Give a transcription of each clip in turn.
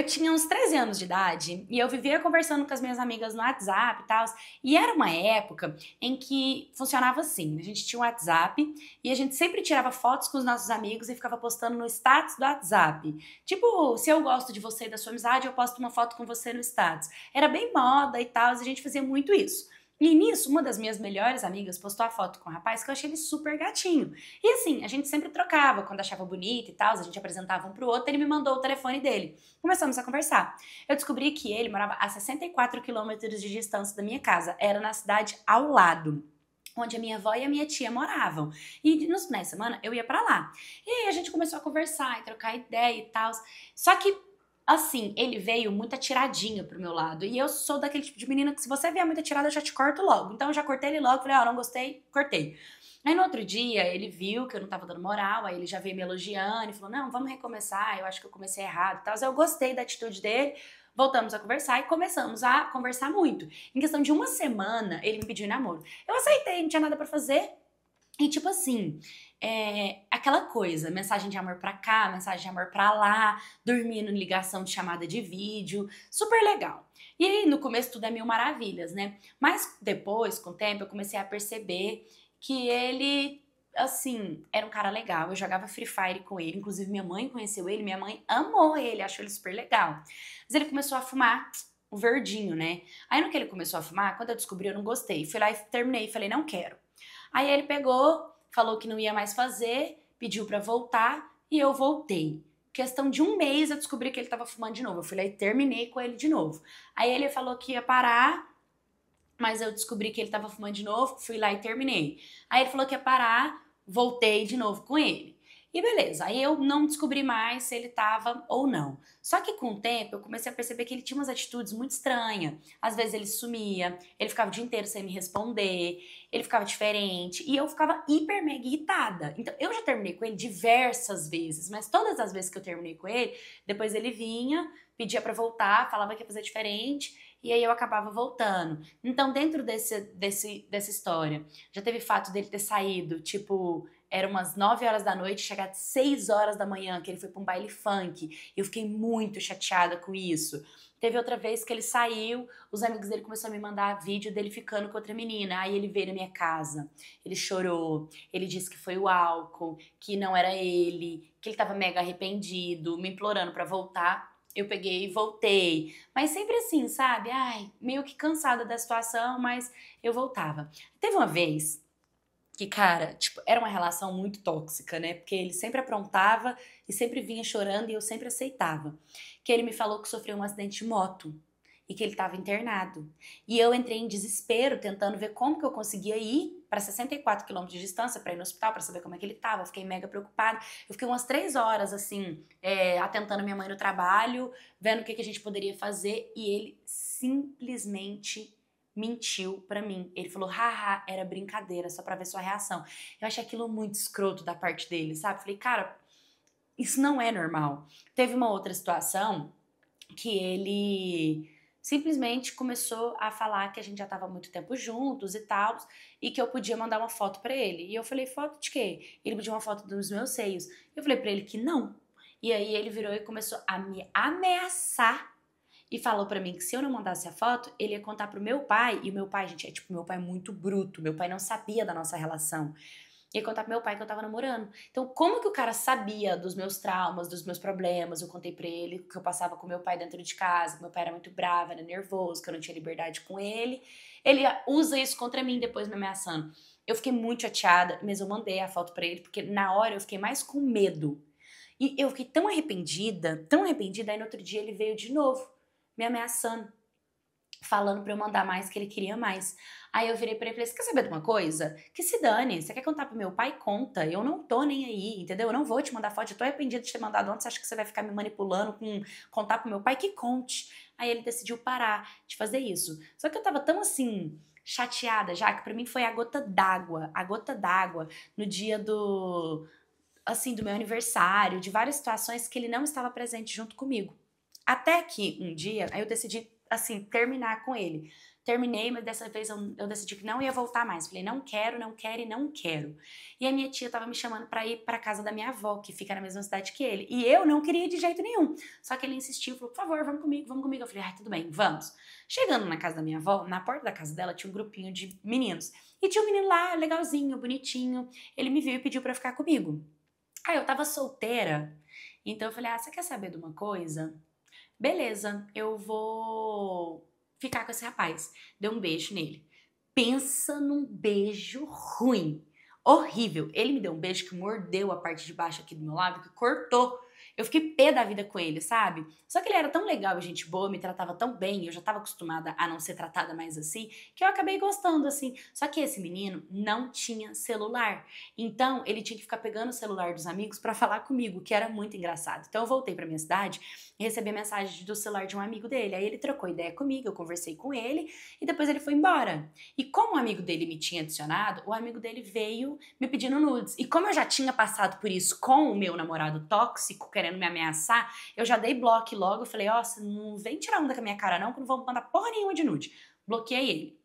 eu tinha uns 13 anos de idade e eu vivia conversando com as minhas amigas no WhatsApp e tal. E era uma época em que funcionava assim: a gente tinha um WhatsApp e a gente sempre tirava fotos com os nossos amigos e ficava postando no status do WhatsApp. Tipo, se eu gosto de você e da sua amizade, eu posto uma foto com você no status. Era bem moda e tal, e a gente fazia muito isso. E nisso, uma das minhas melhores amigas postou a foto com o um rapaz que eu achei ele super gatinho. E assim, a gente sempre trocava, quando achava bonito e tal, a gente apresentava um pro outro, ele me mandou o telefone dele. Começamos a conversar. Eu descobri que ele morava a 64 quilômetros de distância da minha casa, era na cidade ao lado onde a minha avó e a minha tia moravam. E nos finais de semana eu ia para lá. E aí a gente começou a conversar e trocar ideia e tal. Só que assim, ele veio muito atiradinho pro meu lado. E eu sou daquele tipo de menina que se você vier muito atirada, eu já te corto logo. Então eu já cortei ele logo, falei, ó, oh, não gostei, cortei. Aí no outro dia ele viu que eu não tava dando moral, aí ele já veio me elogiando e falou: não, vamos recomeçar, eu acho que eu comecei errado e tal. Eu gostei da atitude dele, voltamos a conversar e começamos a conversar muito. Em questão de uma semana, ele me pediu namoro. Eu aceitei, não tinha nada para fazer. E tipo assim, é aquela coisa, mensagem de amor para cá, mensagem de amor para lá, dormindo, ligação de chamada de vídeo, super legal. E aí no começo tudo é mil maravilhas, né? Mas depois, com o tempo, eu comecei a perceber que ele assim, era um cara legal, eu jogava Free Fire com ele, inclusive minha mãe conheceu ele, minha mãe amou ele, achou ele super legal. Mas ele começou a fumar o verdinho, né? Aí no que ele começou a fumar, quando eu descobri, eu não gostei. Fui lá e terminei, falei, não quero. Aí ele pegou falou que não ia mais fazer, pediu para voltar e eu voltei. Questão de um mês eu descobri que ele tava fumando de novo. Eu fui lá e terminei com ele de novo. Aí ele falou que ia parar, mas eu descobri que ele tava fumando de novo, fui lá e terminei. Aí ele falou que ia parar, voltei de novo com ele. E beleza, aí eu não descobri mais se ele estava ou não. Só que com o tempo eu comecei a perceber que ele tinha umas atitudes muito estranhas. Às vezes ele sumia, ele ficava o dia inteiro sem me responder, ele ficava diferente e eu ficava hiper mega irritada. Então eu já terminei com ele diversas vezes, mas todas as vezes que eu terminei com ele, depois ele vinha, pedia para voltar, falava que ia fazer diferente e aí eu acabava voltando. Então, dentro desse, desse, dessa história, já teve fato dele ter saído, tipo, era umas 9 horas da noite, chegar às 6 horas da manhã, que ele foi para um baile funk. Eu fiquei muito chateada com isso. Teve outra vez que ele saiu, os amigos dele começaram a me mandar vídeo dele ficando com outra menina. Aí ele veio na minha casa, ele chorou, ele disse que foi o álcool, que não era ele, que ele estava mega arrependido, me implorando para voltar. Eu peguei e voltei. Mas sempre assim, sabe? Ai, meio que cansada da situação, mas eu voltava. Teve uma vez que, cara, tipo, era uma relação muito tóxica, né? Porque ele sempre aprontava e sempre vinha chorando e eu sempre aceitava. Que ele me falou que sofreu um acidente de moto e que ele estava internado. E eu entrei em desespero tentando ver como que eu conseguia ir para 64 quilômetros de distância para ir no hospital para saber como é que ele estava. Fiquei mega preocupada. Eu fiquei umas três horas assim é, atentando minha mãe no trabalho, vendo o que, que a gente poderia fazer e ele simplesmente mentiu para mim. Ele falou, haha, era brincadeira, só pra ver sua reação. Eu achei aquilo muito escroto da parte dele, sabe? Falei, cara, isso não é normal. Teve uma outra situação que ele simplesmente começou a falar que a gente já estava muito tempo juntos e tal, e que eu podia mandar uma foto para ele. E eu falei, foto de quê? Ele pediu uma foto dos meus seios. Eu falei para ele que não. E aí ele virou e começou a me ameaçar e falou para mim que se eu não mandasse a foto, ele ia contar pro meu pai, e o meu pai, gente, é tipo, meu pai é muito bruto, meu pai não sabia da nossa relação. Ia contar pro meu pai que eu tava namorando. Então, como que o cara sabia dos meus traumas, dos meus problemas? Eu contei pra ele que eu passava com meu pai dentro de casa, que meu pai era muito bravo, era nervoso, que eu não tinha liberdade com ele. Ele usa isso contra mim depois me ameaçando. Eu fiquei muito chateada, mas eu mandei a foto para ele, porque na hora eu fiquei mais com medo. E eu fiquei tão arrependida, tão arrependida, aí no outro dia ele veio de novo me ameaçando, falando para eu mandar mais, que ele queria mais. Aí eu virei para ele e falei: Você quer saber de uma coisa? Que se dane, você quer contar pro meu pai? Conta. Eu não tô nem aí, entendeu? Eu não vou te mandar foto, eu tô arrependida de ter mandado ontem. Você acha que você vai ficar me manipulando com contar pro meu pai? Que conte. Aí ele decidiu parar de fazer isso. Só que eu tava tão assim chateada já, que pra mim foi a gota d'água, a gota d'água no dia do assim, do meu aniversário, de várias situações que ele não estava presente junto comigo. Até que um dia, aí eu decidi, assim, terminar com ele. Terminei, mas dessa vez eu, eu decidi que não ia voltar mais. Falei, não quero, não quero e não quero. E a minha tia tava me chamando para ir para casa da minha avó, que fica na mesma cidade que ele. E eu não queria ir de jeito nenhum. Só que ele insistiu, falou, por favor, vamos comigo, vamos comigo. Eu falei, ai, tudo bem, vamos. Chegando na casa da minha avó, na porta da casa dela tinha um grupinho de meninos. E tinha um menino lá, legalzinho, bonitinho. Ele me viu e pediu para ficar comigo. Aí eu tava solteira, então eu falei, ah, você quer saber de uma coisa? Beleza, eu vou ficar com esse rapaz. Deu um beijo nele. Pensa num beijo ruim. Horrível. Ele me deu um beijo que mordeu a parte de baixo aqui do meu lábio, que cortou eu fiquei pé da vida com ele, sabe? Só que ele era tão legal e gente boa, me tratava tão bem, eu já estava acostumada a não ser tratada mais assim, que eu acabei gostando assim. Só que esse menino não tinha celular. Então, ele tinha que ficar pegando o celular dos amigos para falar comigo, que era muito engraçado. Então, eu voltei para minha cidade e recebi a mensagem do celular de um amigo dele. Aí ele trocou ideia comigo, eu conversei com ele e depois ele foi embora. E como o amigo dele me tinha adicionado, o amigo dele veio me pedindo nudes. E como eu já tinha passado por isso com o meu namorado tóxico, que querendo me ameaçar, eu já dei bloco logo. Eu falei, ó, oh, você não vem tirar onda com a minha cara, não, que eu não vou mandar porra nenhuma de nude. Bloqueei ele.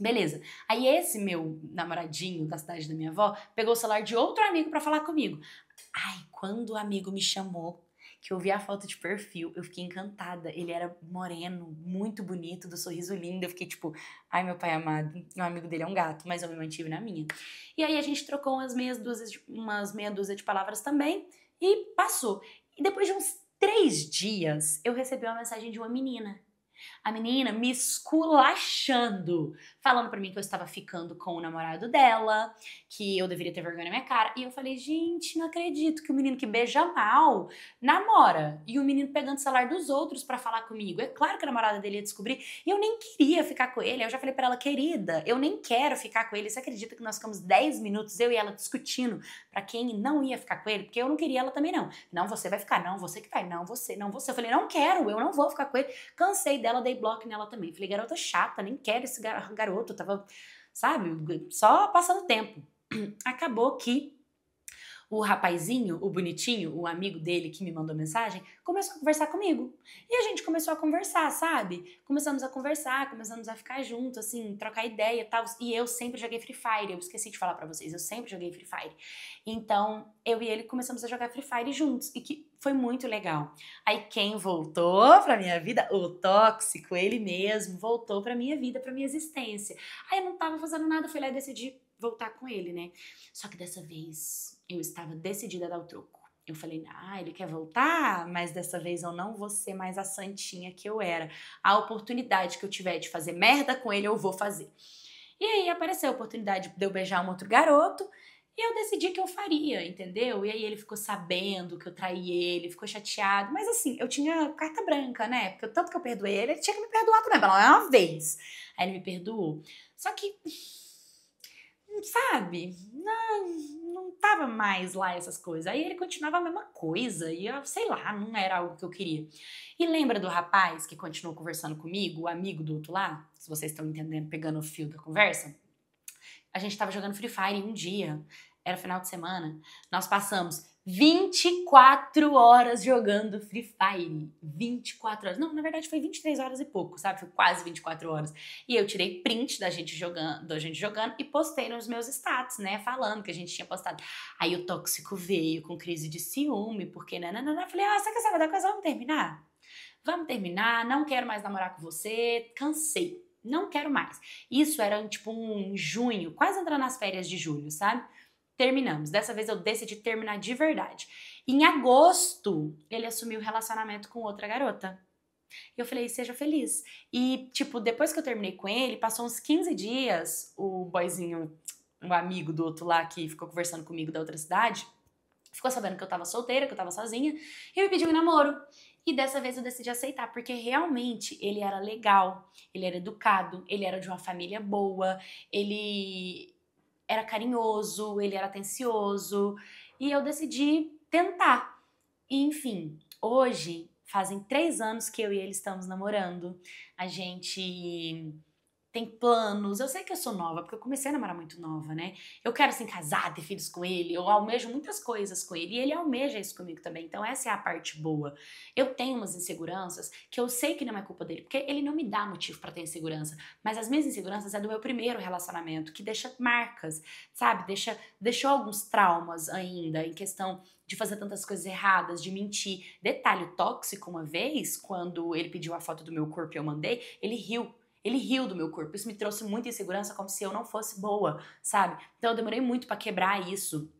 Beleza. Aí esse meu namoradinho da cidade da minha avó pegou o celular de outro amigo para falar comigo. Ai, quando o amigo me chamou que eu vi a foto de perfil, eu fiquei encantada. Ele era moreno, muito bonito, do sorriso lindo. Eu fiquei tipo, ai meu pai amado, meu amigo dele é um gato, mas eu me mantive na minha. E aí a gente trocou umas meias dúzias, de, umas meia dúzia de palavras também e passou. E depois de uns três dias, eu recebi uma mensagem de uma menina. A menina me esculachando, falando para mim que eu estava ficando com o namorado dela, que eu deveria ter vergonha na minha cara. E eu falei, gente, não acredito que o menino que beija mal namora e o menino pegando o celular dos outros para falar comigo. É claro que a namorada dele ia descobrir. E eu nem queria ficar com ele. Eu já falei para ela, querida, eu nem quero ficar com ele. Você acredita que nós ficamos 10 minutos, eu e ela, discutindo para quem não ia ficar com ele? Porque eu não queria ela também, não. Não, você vai ficar, não, você que vai, não, você, não, você. Eu falei, não quero, eu não vou ficar com ele. Cansei dela, dei bloco nela também. Falei, garota chata, nem quero esse garoto garoto, tava, sabe, só passando tempo. Acabou que o rapazinho, o bonitinho, o amigo dele que me mandou mensagem, começou a conversar comigo. E a gente começou a conversar, sabe? Começamos a conversar, começamos a ficar junto, assim, trocar ideia e tal. E eu sempre joguei Free Fire, eu esqueci de falar para vocês, eu sempre joguei Free Fire. Então, eu e ele começamos a jogar Free Fire juntos. E que foi muito legal. Aí quem voltou para minha vida, o tóxico, ele mesmo, voltou para minha vida, para minha existência. Aí eu não tava fazendo nada, fui lá e decidi voltar com ele, né? Só que dessa vez eu estava decidida a dar o troco. Eu falei, ah, ele quer voltar, mas dessa vez eu não vou ser mais a santinha que eu era. A oportunidade que eu tiver de fazer merda com ele, eu vou fazer. E aí apareceu a oportunidade de eu beijar um outro garoto. E eu decidi que eu faria, entendeu? E aí ele ficou sabendo que eu traí ele, ficou chateado. Mas assim, eu tinha carta branca, né? Porque tanto que eu perdoei ele, ele tinha que me perdoar também, pelo menos uma vez. Aí ele me perdoou. Só que sabe, não, não tava mais lá essas coisas. Aí ele continuava a mesma coisa e eu, sei lá, não era algo que eu queria. E lembra do rapaz que continuou conversando comigo, o amigo do outro lá? Se vocês estão entendendo, pegando o fio da conversa? A gente estava jogando Free Fire em um dia, era final de semana. Nós passamos 24 horas jogando Free Fire. 24 horas. Não, na verdade foi 23 horas e pouco, sabe? Foi quase 24 horas. E eu tirei print da gente jogando, da gente jogando e postei nos meus status, né? Falando que a gente tinha postado. Aí o tóxico veio com crise de ciúme, porque né, Eu falei, ah, você quer saber da coisa? Vamos terminar? Vamos terminar, não quero mais namorar com você, cansei. Não quero mais. Isso era tipo um junho, quase entrar nas férias de julho, sabe? Terminamos. Dessa vez eu decidi terminar de verdade. Em agosto, ele assumiu o relacionamento com outra garota. Eu falei, seja feliz. E, tipo, depois que eu terminei com ele, passou uns 15 dias, o boyzinho, o um amigo do outro lá que ficou conversando comigo da outra cidade, ficou sabendo que eu tava solteira, que eu tava sozinha, e me pediu em um namoro. E dessa vez eu decidi aceitar, porque realmente ele era legal, ele era educado, ele era de uma família boa, ele era carinhoso, ele era atencioso, e eu decidi tentar. E, enfim, hoje fazem três anos que eu e ele estamos namorando. A gente tem planos. Eu sei que eu sou nova, porque eu comecei a namorar muito nova, né? Eu quero, assim, casar, ter filhos com ele, eu almejo muitas coisas com ele, e ele almeja isso comigo também. Então, essa é a parte boa. Eu tenho umas inseguranças que eu sei que não é culpa dele, porque ele não me dá motivo para ter insegurança, mas as minhas inseguranças é do meu primeiro relacionamento, que deixa marcas, sabe? Deixa, deixou alguns traumas ainda em questão de fazer tantas coisas erradas, de mentir. Detalhe tóxico, uma vez, quando ele pediu a foto do meu corpo e eu mandei, ele riu ele riu do meu corpo. Isso me trouxe muita insegurança, como se eu não fosse boa, sabe? Então eu demorei muito para quebrar isso.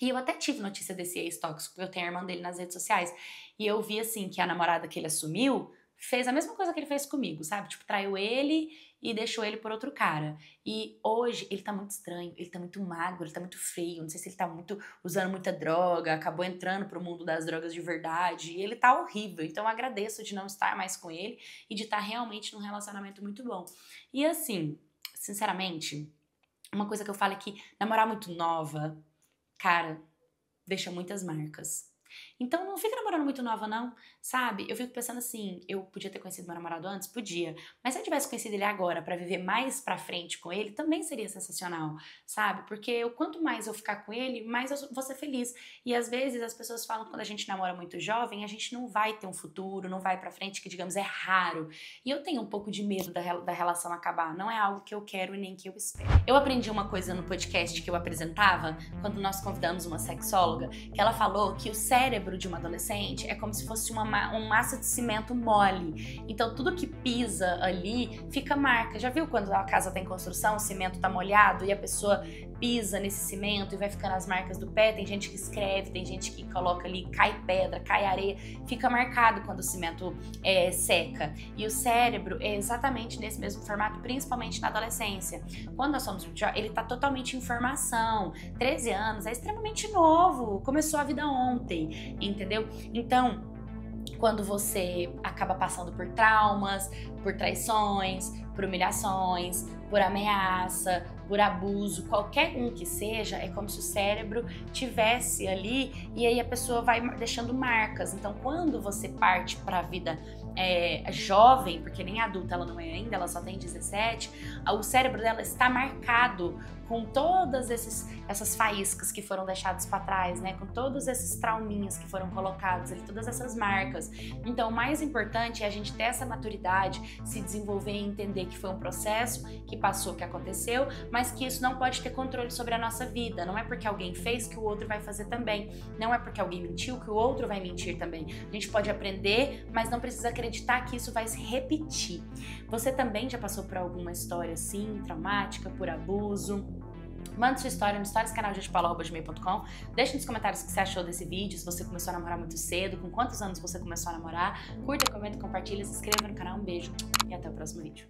E eu até tive notícia desse ex-tóxico, eu tenho a irmã dele nas redes sociais. E eu vi assim que a namorada que ele assumiu fez a mesma coisa que ele fez comigo, sabe? Tipo, traiu ele e deixou ele por outro cara. E hoje ele tá muito estranho, ele tá muito magro, ele tá muito feio, não sei se ele tá muito usando muita droga, acabou entrando pro mundo das drogas de verdade, e ele tá horrível. Então eu agradeço de não estar mais com ele e de estar tá realmente num relacionamento muito bom. E assim, sinceramente, uma coisa que eu falo é que namorar muito nova, cara, deixa muitas marcas. Então não fica namorando muito nova, não, sabe? Eu fico pensando assim, eu podia ter conhecido meu namorado antes? Podia. Mas se eu tivesse conhecido ele agora para viver mais pra frente com ele, também seria sensacional, sabe? Porque eu, quanto mais eu ficar com ele, mais eu vou ser feliz. E às vezes as pessoas falam que quando a gente namora muito jovem, a gente não vai ter um futuro, não vai pra frente, que digamos é raro. E eu tenho um pouco de medo da, da relação acabar. Não é algo que eu quero e nem que eu espero. Eu aprendi uma coisa no podcast que eu apresentava, quando nós convidamos uma sexóloga, que ela falou que o cérebro de uma adolescente é como se fosse uma, um massa de cimento mole. Então tudo que pisa ali fica marca. Já viu quando a casa está em construção, o cimento está molhado e a pessoa pisa nesse cimento e vai ficando as marcas do pé. Tem gente que escreve, tem gente que coloca ali, cai pedra, cai areia, fica marcado quando o cimento é, seca. E o cérebro é exatamente nesse mesmo formato, principalmente na adolescência. Quando nós somos ele está totalmente em formação. 13 anos é extremamente novo, começou a vida ontem, entendeu? Então, quando você acaba passando por traumas, por traições, por humilhações, por ameaça, por abuso, qualquer um que seja, é como se o cérebro tivesse ali e aí a pessoa vai deixando marcas. Então, quando você parte para a vida é, jovem, porque nem adulta ela não é ainda, ela só tem 17, o cérebro dela está marcado com todas esses, essas faíscas que foram deixadas para trás, né? Com todos esses trauminhas que foram colocados, todas essas marcas. Então, o mais importante é a gente ter essa maturidade, se desenvolver e entender que foi um processo, que passou, que aconteceu, mas que isso não pode ter controle sobre a nossa vida. Não é porque alguém fez que o outro vai fazer também. Não é porque alguém mentiu que o outro vai mentir também. A gente pode aprender, mas não precisa acreditar que isso vai se repetir. Você também já passou por alguma história assim, traumática, por abuso? Manda sua história no canal storiescanaldiaspalo.com. Deixe nos comentários o que você achou desse vídeo, se você começou a namorar muito cedo, com quantos anos você começou a namorar. Curta, comenta, compartilha, se inscreva no canal. Um beijo e até o próximo vídeo.